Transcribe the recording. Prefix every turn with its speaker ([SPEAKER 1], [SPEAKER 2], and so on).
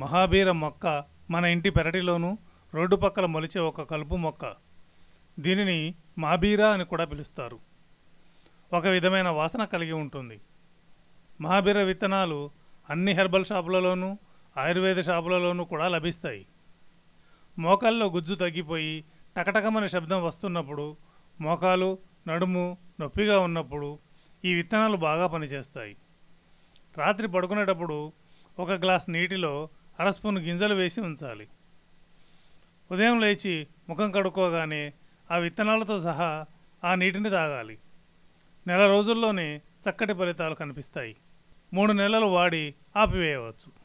[SPEAKER 1] మహాబీర మొక్క మన ఇంటి పెరటిలోనూ రోడ్డు పక్కల మొలిచే ఒక కలుపు మొక్క దీనిని మహాబీరా అని కూడా పిలుస్తారు ఒక విధమైన వాసన కలిగి ఉంటుంది మహాబీర విత్తనాలు అన్ని హెర్బల్ షాపులలోనూ ఆయుర్వేద షాపులలోనూ కూడా లభిస్తాయి మోకాల్లో గుజ్జు తగ్గిపోయి టకటకమనే శబ్దం వస్తున్నప్పుడు మోకాలు నడుము నొప్పిగా ఉన్నప్పుడు ఈ విత్తనాలు బాగా పనిచేస్తాయి రాత్రి పడుకునేటప్పుడు ఒక గ్లాస్ నీటిలో అరస్పూన్ గింజలు వేసి ఉంచాలి ఉదయం లేచి ముఖం కడుక్కోగానే ఆ విత్తనాలతో సహా ఆ నీటిని తాగాలి నెల రోజుల్లోనే చక్కటి ఫలితాలు కనిపిస్తాయి మూడు నెలలు వాడి ఆపివేయవచ్చు